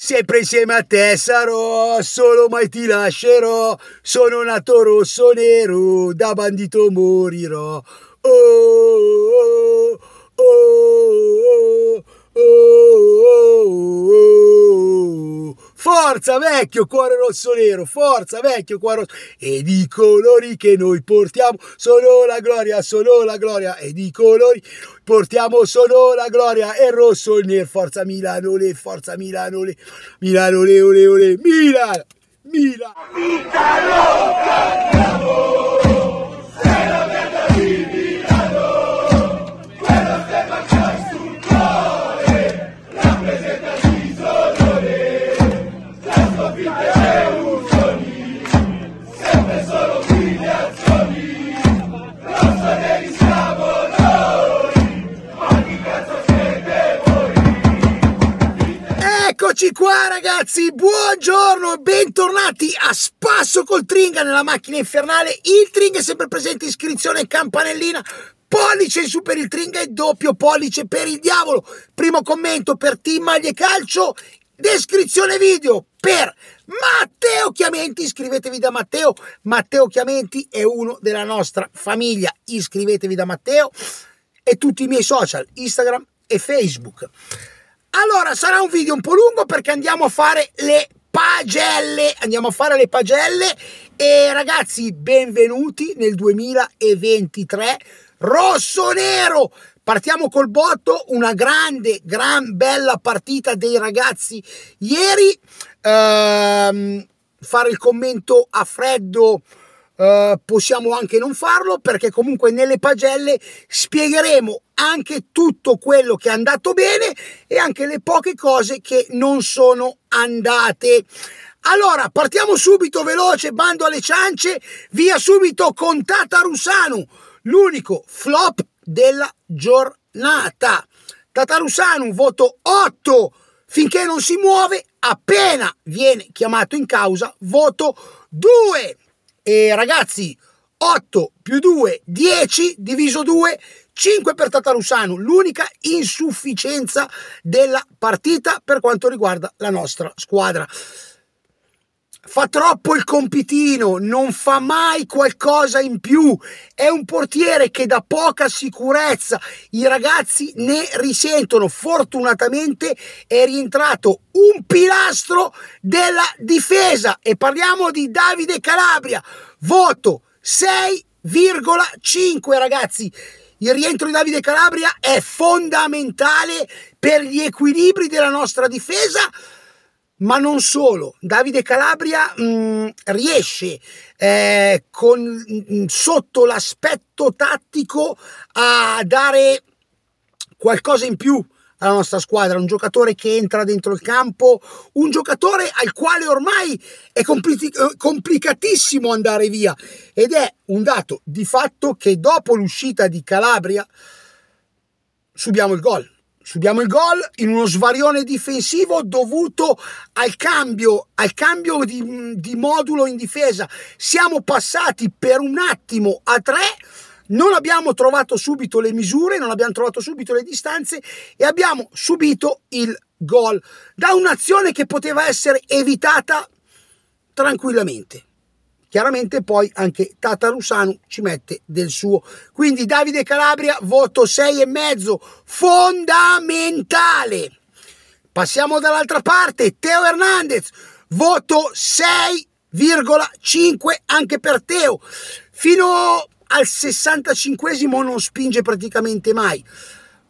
Sempre insieme a te sarò, solo mai ti lascerò. Sono nato rosso nero, da bandito morirò. Oh, oh, oh, oh, oh, oh, oh, oh. Forza vecchio cuore rosso nero, forza vecchio cuore rosso. Ed i colori che noi portiamo sono la gloria, sono la gloria. Ed i colori portiamo sono la gloria. E rosso il nero, forza Milano, le, forza Milano, le, Milano, le, ole, ole, Milano, Milano. Vita loca, Buongiorno e bentornati a Spasso col Tringa nella macchina infernale. Il Tringa è sempre presente, iscrizione campanellina, pollice in su per il Tringa e doppio pollice per il diavolo. Primo commento per Team Maglie Calcio, descrizione video per Matteo Chiamenti. Iscrivetevi da Matteo. Matteo Chiamenti è uno della nostra famiglia. Iscrivetevi da Matteo e tutti i miei social, Instagram e Facebook. Allora, sarà un video un po' lungo perché andiamo a fare le pagelle, andiamo a fare le pagelle e ragazzi benvenuti nel 2023 rosso nero Partiamo col botto, una grande, gran bella partita dei ragazzi ieri. Ehm, fare il commento a freddo eh, possiamo anche non farlo perché comunque nelle pagelle spiegheremo anche tutto quello che è andato bene e anche le poche cose che non sono andate. Allora, partiamo subito veloce, bando alle ciance, via subito con Tata Rusanu, l'unico flop della giornata. Tata Rusanu, voto 8, finché non si muove, appena viene chiamato in causa, voto 2. E ragazzi, 8 più 2, 10 diviso 2, 5 per Tatarusano, l'unica insufficienza della partita per quanto riguarda la nostra squadra fa troppo il compitino, non fa mai qualcosa in più. È un portiere che dà poca sicurezza. I ragazzi ne risentono. Fortunatamente è rientrato un pilastro della difesa e parliamo di Davide Calabria. Voto 6,5 ragazzi. Il rientro di Davide Calabria è fondamentale per gli equilibri della nostra difesa ma non solo, Davide Calabria mh, mm, riesce eh, con, mh, mm, sotto l'aspetto tattico a dare qualcosa in più alla nostra squadra, un giocatore che entra dentro il campo, un giocatore al quale ormai è compli eh, complicatissimo andare via ed è un dato di fatto che dopo l'uscita di Calabria subiamo il gol subiamo il gol in uno svarione difensivo dovuto al cambio, al cambio di, di modulo in difesa. Siamo passati per un attimo a tre non abbiamo trovato subito le misure, non abbiamo trovato subito le distanze e abbiamo subito il gol da un'azione che poteva essere evitata tranquillamente. Chiaramente poi anche Tatarusanu ci mette del suo. Quindi Davide Calabria, voto 6,5, fondamentale. Passiamo dall'altra parte, Teo Hernandez, voto 6,5 anche per Teo. Fino al 65 esimo non spinge praticamente mai.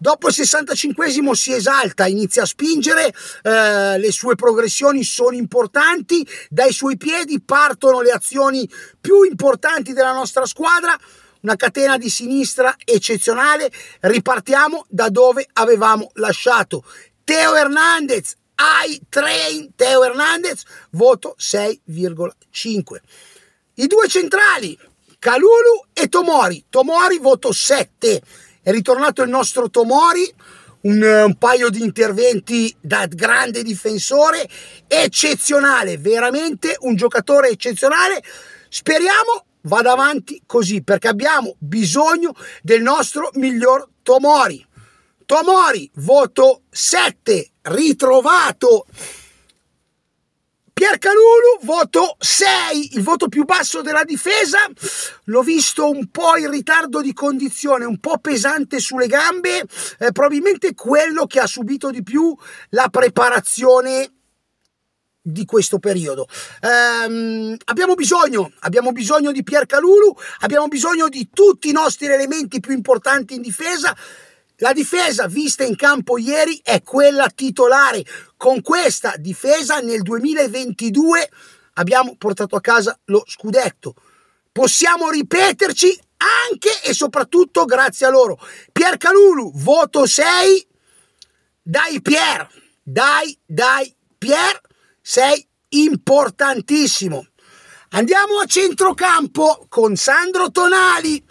Dopo il 65 si esalta, inizia a spingere, eh, le sue progressioni sono importanti, dai suoi piedi partono le azioni più importanti della nostra squadra, una catena di sinistra eccezionale, ripartiamo da dove avevamo lasciato. Teo Hernandez, I train Teo Hernandez, voto 6,5. I due centrali, Calulu e Tomori, Tomori voto 7. È ritornato il nostro Tomori, un, eh, un, paio di interventi da grande difensore, eccezionale, veramente un giocatore eccezionale. Speriamo vada avanti così perché abbiamo bisogno del nostro miglior Tomori. Tomori, voto 7, ritrovato Pier Calulu, voto 6, il voto più basso della difesa. L'ho visto un po' in ritardo di condizione, un po' pesante sulle gambe. Eh, probabilmente quello che ha subito di più la preparazione di questo periodo. Ehm, abbiamo bisogno, abbiamo bisogno di Piercanulu, abbiamo bisogno di tutti i nostri elementi più importanti in difesa. La difesa vista in campo ieri è quella titolare. Con questa difesa nel 2022 abbiamo portato a casa lo scudetto. Possiamo ripeterci anche e soprattutto grazie a loro. Pier Calulu, voto 6. Dai Pier, dai, dai Pier, sei importantissimo. Andiamo a centrocampo con Sandro Tonali,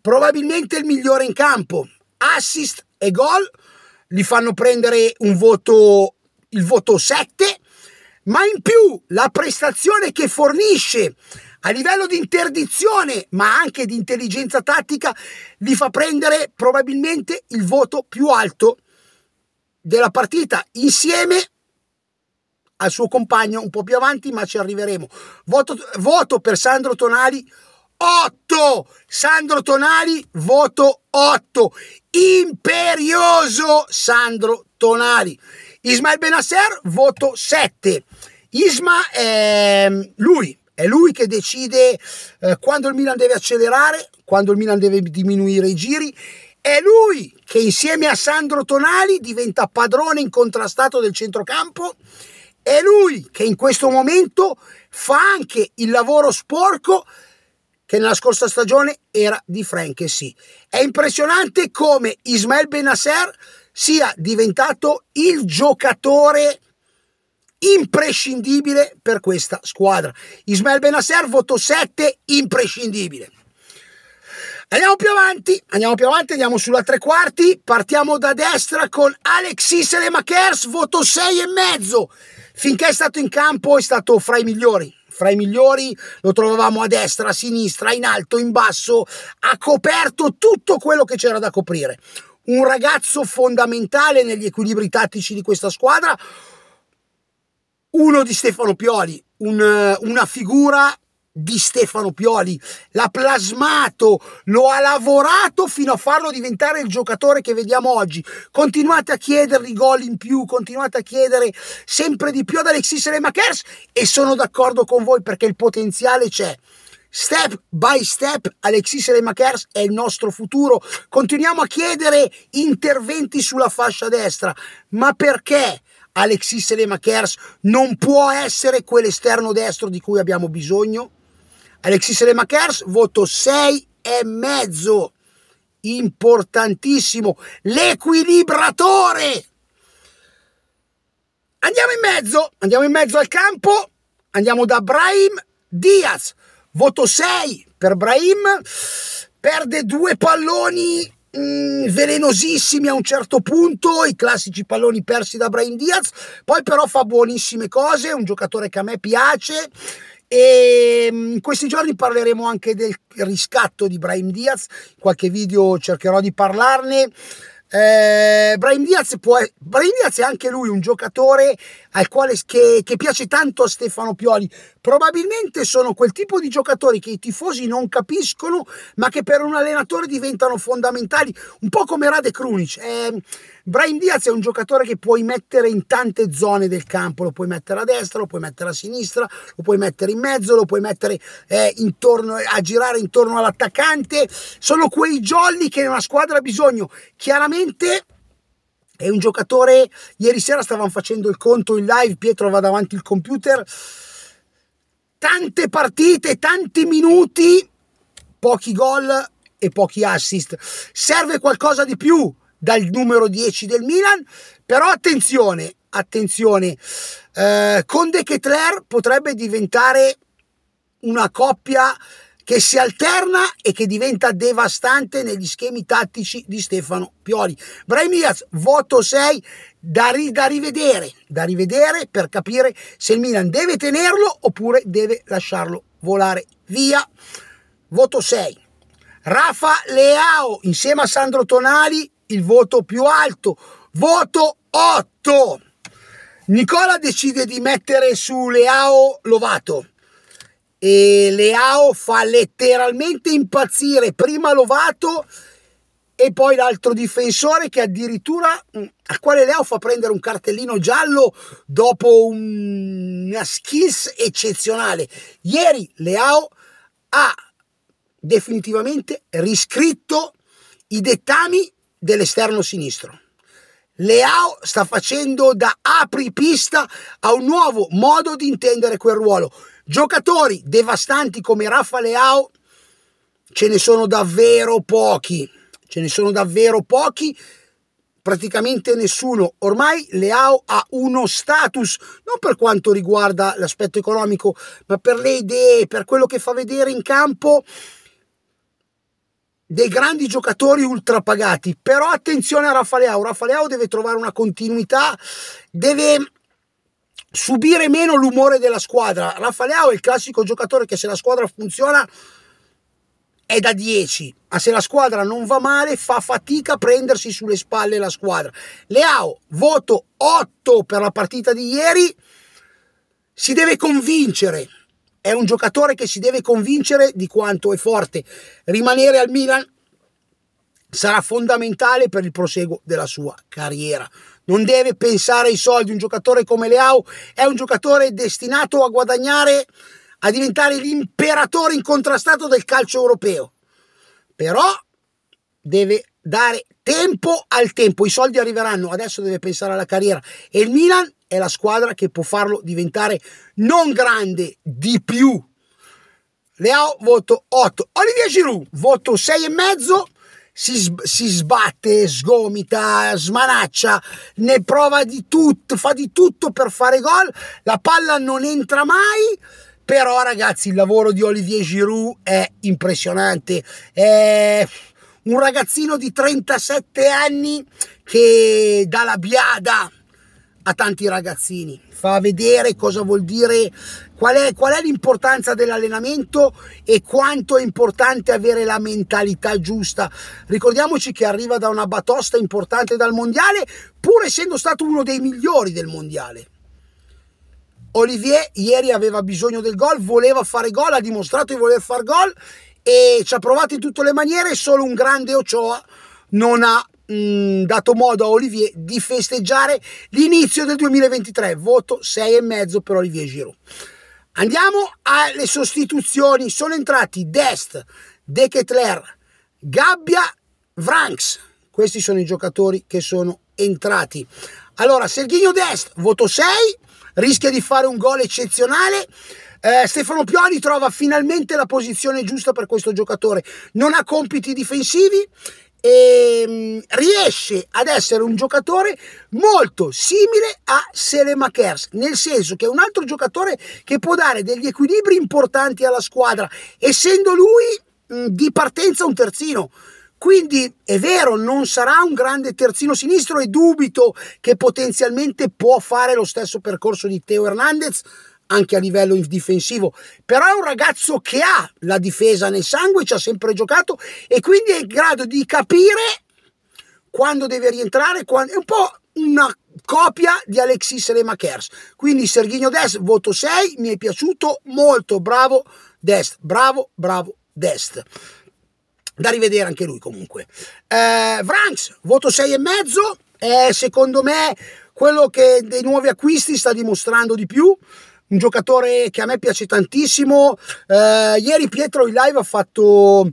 probabilmente il migliore in campo assist e gol, gli fanno prendere un voto, il voto 7, ma in più la prestazione che fornisce a livello di interdizione, ma anche di intelligenza tattica, gli fa prendere probabilmente il voto più alto della partita, insieme al suo compagno un po' più avanti, ma ci arriveremo. Voto, voto per Sandro Tonali 8. Sandro Tonali, voto 8. Imperioso Sandro Tonali. Ismael Benasser, voto 7. Isma è ehm, lui, è lui che decide eh, quando il Milan deve accelerare, quando il Milan deve diminuire i giri. È lui che insieme a Sandro Tonali diventa padrone incontrastato del centrocampo. È lui che in questo momento fa anche il lavoro sporco che nella scorsa stagione era di Franchesi. Eh, è impressionante come Ismael Benasser sia diventato il giocatore imprescindibile per questa squadra. Ismael Benasser voto 7 imprescindibile. Andiamo più avanti, andiamo più avanti, andiamo sulla tre quarti, partiamo da destra con Alexis Lemakers, voto 6 e mezzo. Finché è stato in campo è stato fra i migliori, fra i migliori, lo trovavamo a destra, a sinistra, in alto, in basso, ha coperto tutto quello che c'era da coprire. Un ragazzo fondamentale negli equilibri tattici di questa squadra, uno di Stefano Pioli, un, una figura di Stefano Pioli, l'ha plasmato, lo ha lavorato fino a farlo diventare il giocatore che vediamo oggi. Continuate a chiedergli gol in più, continuate a chiedere sempre di più ad Alexis Lemakers e sono d'accordo con voi perché il potenziale c'è. Step by step, Alexis Lemakers è il nostro futuro. Continuiamo a chiedere interventi sulla fascia destra, ma perché? Alexis Lemakers non può essere quell'esterno destro di cui abbiamo bisogno? Alexis Lemakers, voto 6 e mezzo. Importantissimo. L'equilibratore. Andiamo in mezzo, andiamo in mezzo al campo. Andiamo da Brahim Diaz. Voto 6 per Brahim. Perde due palloni Mm, velenosissimi a un certo punto, i classici palloni persi da Brahim Diaz, poi però fa buonissime cose, è un giocatore che a me piace, e ehm, in questi giorni parleremo anche del riscatto di Brahim Diaz, in qualche video cercherò di parlarne. Eh, Brahim, Diaz può, Brahim Diaz è anche lui un giocatore al quale, che, che piace tanto a Stefano Pioli. Probabilmente sono quel tipo di giocatori che i tifosi non capiscono, ma che per un allenatore diventano fondamentali, un po' come Rade Krunic. Eh, Brian Diaz è un giocatore che puoi mettere in tante zone del campo, lo puoi mettere a destra, lo puoi mettere a sinistra, lo puoi mettere in mezzo, lo puoi mettere eh, intorno, a girare intorno all'attaccante. Sono quei jolly che una squadra ha bisogno. Chiaramente è un giocatore, ieri sera stavamo facendo il conto in live, Pietro va davanti al computer, tante partite, tanti minuti, pochi gol e pochi assist. Serve qualcosa di più dal numero 10 del Milan, però attenzione, attenzione, eh, Conde Ketler potrebbe diventare una coppia che si alterna e che diventa devastante negli schemi tattici di Stefano Pioli. Braimiaz, voto 6, da, ri, da, rivedere, da rivedere per capire se il Milan deve tenerlo oppure deve lasciarlo volare via. Voto 6. Rafa Leao insieme a Sandro Tonali il voto più alto. Voto 8. Nicola decide di mettere su Leao Lovato e Leao fa letteralmente impazzire prima Lovato e poi l'altro difensore che addirittura mm, a quale Leao fa prendere un cartellino giallo dopo una skills eccezionale. Ieri Leao ha definitivamente riscritto i dettami dell'esterno sinistro. Leao sta facendo da apripista a un nuovo modo di intendere quel ruolo Giocatori devastanti come Rafa Leao ce ne sono davvero pochi, ce ne sono davvero pochi, praticamente nessuno. Ormai Leao ha uno status, non per quanto riguarda l'aspetto economico, ma per le idee, per quello che fa vedere in campo dei grandi giocatori ultrapagati. Però attenzione a Rafaleao, Rafaleao deve trovare una continuità, deve subire meno l'umore della squadra. Raffaeleao è il classico giocatore che se la squadra funziona è da 10, ma se la squadra non va male fa fatica a prendersi sulle spalle la squadra. Leao, voto 8 per la partita di ieri, si deve convincere. È un giocatore che si deve convincere di quanto è forte. Rimanere al Milan sarà fondamentale per il proseguo della sua carriera. Non deve pensare ai soldi, un giocatore come Leao è un giocatore destinato a guadagnare, a diventare l'imperatore incontrastato del calcio europeo. Però deve dare tempo al tempo, i soldi arriveranno, adesso deve pensare alla carriera e il Milan è la squadra che può farlo diventare non grande di più. Leao voto 8, Olivier Giroud voto 6,5 si, si, sbatte, sgomita, smanaccia, ne prova di tutto, fa di tutto per fare gol, la palla non entra mai. Però ragazzi il lavoro di Olivier Giroud è impressionante, è un ragazzino di 37 anni che dalla biada a tanti ragazzini, fa vedere cosa vuol dire, qual è, qual è l'importanza dell'allenamento e quanto è importante avere la mentalità giusta. Ricordiamoci che arriva da una batosta importante dal mondiale, pur essendo stato uno dei migliori del mondiale. Olivier ieri aveva bisogno del gol, voleva fare gol, ha dimostrato di voler fare gol e ci ha provato in tutte le maniere, solo un grande Ochoa non ha mh, dato modo a Olivier di festeggiare l'inizio del 2023. Voto 6,5 per Olivier Giroud. Andiamo alle sostituzioni. Sono entrati Dest, De Ketler, Gabbia, Vranks. Questi sono i giocatori che sono entrati. Allora, Serghino Dest, voto 6, rischia di fare un gol eccezionale. Eh, Stefano Pioli trova finalmente la posizione giusta per questo giocatore. Non ha compiti difensivi e ehm, riesce ad essere un giocatore molto simile a Selemakers, nel senso che è un altro giocatore che può dare degli equilibri importanti alla squadra, essendo lui di partenza un terzino. Quindi è vero, non sarà un grande terzino sinistro e dubito che potenzialmente può fare lo stesso percorso di Teo Hernandez, anche a livello difensivo, però è un ragazzo che ha la difesa nel sangue, ci ha sempre giocato e quindi è in grado di capire quando deve rientrare, quando... è un po' una copia di Alexis Remakers. Quindi Serginio Dest, voto 6, mi è piaciuto molto, bravo Dest, bravo, bravo Dest. Da rivedere anche lui comunque. Eh, Franks, voto 6,5, è eh, secondo me quello che dei nuovi acquisti sta dimostrando di più un giocatore che a me piace tantissimo. Eh, ieri Pietro in live ha fatto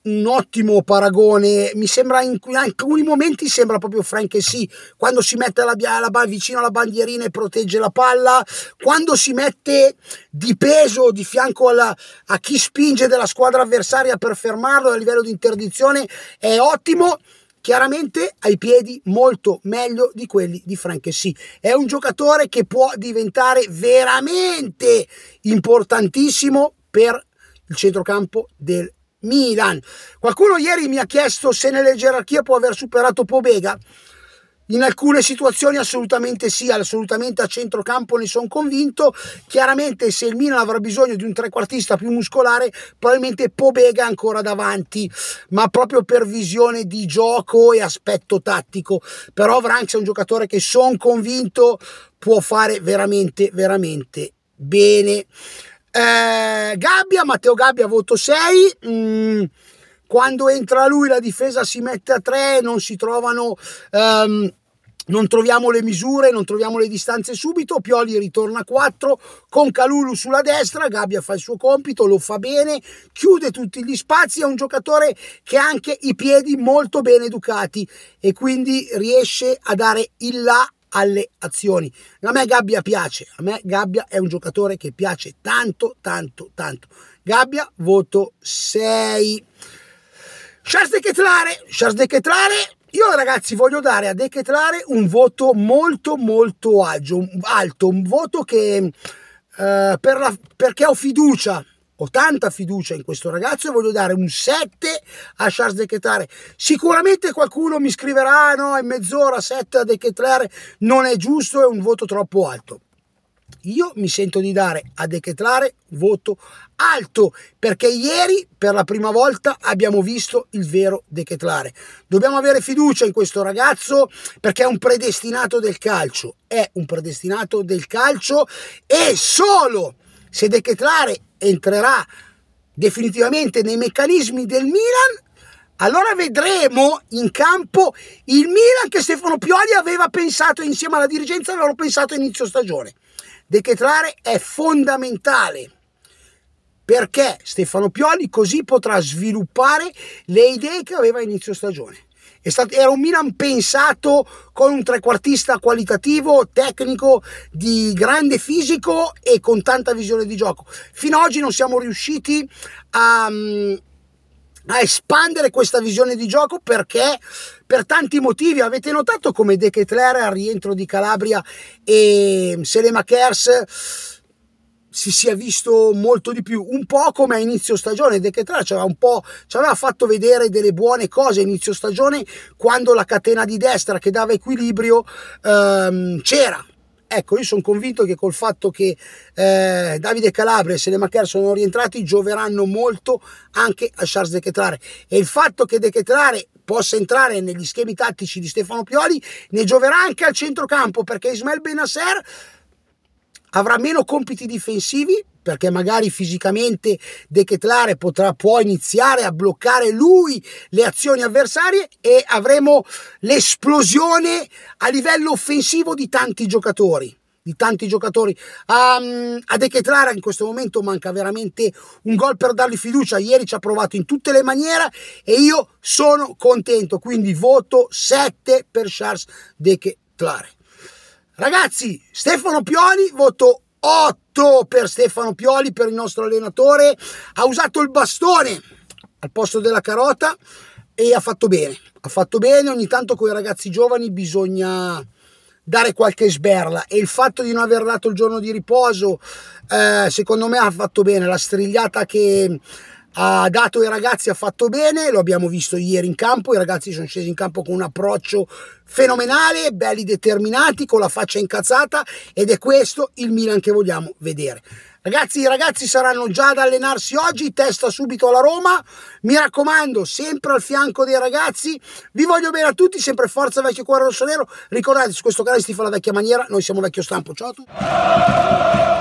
un ottimo paragone. Mi sembra in, alcuni momenti sembra proprio Frank sì, quando si mette la, la, vicino alla bandierina e protegge la palla, quando si mette di peso di fianco alla, a chi spinge della squadra avversaria per fermarlo a livello di interdizione è ottimo chiaramente ha i piedi molto meglio di quelli di Sì. È un giocatore che può diventare veramente importantissimo per il centrocampo del Milan. Qualcuno ieri mi ha chiesto se nella gerarchia può aver superato Pobega. In alcune situazioni assolutamente sì, assolutamente a centrocampo ne sono convinto. Chiaramente se il Milan avrà bisogno di un trequartista più muscolare, probabilmente Pobega ancora davanti, ma proprio per visione di gioco e aspetto tattico. Però Vranx è un giocatore che sono convinto può fare veramente, veramente bene. Eh, Gabbia, Matteo Gabbia, voto 6. Mm quando entra lui la difesa si mette a tre, non si trovano um, non troviamo le misure, non troviamo le distanze subito, Pioli ritorna a 4 con Calulu sulla destra, Gabbia fa il suo compito, lo fa bene, chiude tutti gli spazi, è un giocatore che ha anche i piedi molto ben educati e quindi riesce a dare il là alle azioni. A me Gabbia piace, a me Gabbia è un giocatore che piace tanto, tanto, tanto. Gabbia voto 6. Charles De Chetlare, Charles De Chetlare io ragazzi voglio dare a Decathlon un voto molto molto alto, un voto che eh, per la, perché ho fiducia, ho tanta fiducia in questo ragazzo e voglio dare un 7 a Charles Decathlon. Sicuramente qualcuno mi scriverà ah, no, è mezz'ora, 7 a Decathlon non è giusto, è un voto troppo alto io mi sento di dare a Decathlon voto alto perché ieri per la prima volta abbiamo visto il vero Decathlon. Dobbiamo avere fiducia in questo ragazzo perché è un predestinato del calcio, è un predestinato del calcio e solo se Decathlon entrerà definitivamente nei meccanismi del Milan allora vedremo in campo il Milan che Stefano Pioli aveva pensato insieme alla dirigenza, avevano pensato a inizio stagione. Decretlare è fondamentale perché Stefano Pioli così potrà sviluppare le idee che aveva a inizio stagione. Stato, era un Milan pensato con un trequartista qualitativo, tecnico, di grande fisico e con tanta visione di gioco. Fino ad oggi non siamo riusciti a, mm, a espandere questa visione di gioco perché per tanti motivi avete notato come De Ketler al rientro di Calabria e Selema Kers si sia visto molto di più, un po' come a inizio stagione, De Ketra ci aveva fatto vedere delle buone cose a inizio stagione quando la catena di destra che dava equilibrio ehm, c'era, Ecco, io sono convinto che col fatto che eh, Davide Calabria e Selema Kerr sono rientrati gioveranno molto anche a Charles De Chetrare e il fatto che De Chetrare possa entrare negli schemi tattici di Stefano Pioli ne gioverà anche al centrocampo perché Ismael Benasser avrà meno compiti difensivi perché magari fisicamente Decathlare potrà, può iniziare a bloccare lui le azioni avversarie e avremo l'esplosione a livello offensivo di tanti giocatori di tanti giocatori. A, a Dechetlara in questo momento manca veramente un gol per dargli fiducia. Ieri ci ha provato in tutte le maniere e io sono contento. Quindi voto 7 per Charles Dechetlara. Ragazzi, Stefano Pioni, voto 8. 8 per Stefano Pioli, per il nostro allenatore, ha usato il bastone al posto della carota e ha fatto bene, ha fatto bene, ogni tanto con i ragazzi giovani bisogna dare qualche sberla e il fatto di non aver dato il giorno di riposo eh, secondo me ha fatto bene la strigliata che ha dato ai ragazzi, ha fatto bene, lo abbiamo visto ieri in campo, i ragazzi sono scesi in campo con un approccio fenomenale, belli determinati, con la faccia incazzata ed è questo il Milan che vogliamo vedere. Ragazzi, i ragazzi saranno già ad allenarsi oggi, testa subito alla Roma. Mi raccomando, sempre al fianco dei ragazzi. Vi voglio bene a tutti, sempre forza vecchio cuore rosso nero. Ricordate, su questo canale si fa la vecchia maniera, noi siamo vecchio stampo. Ciao a tutti.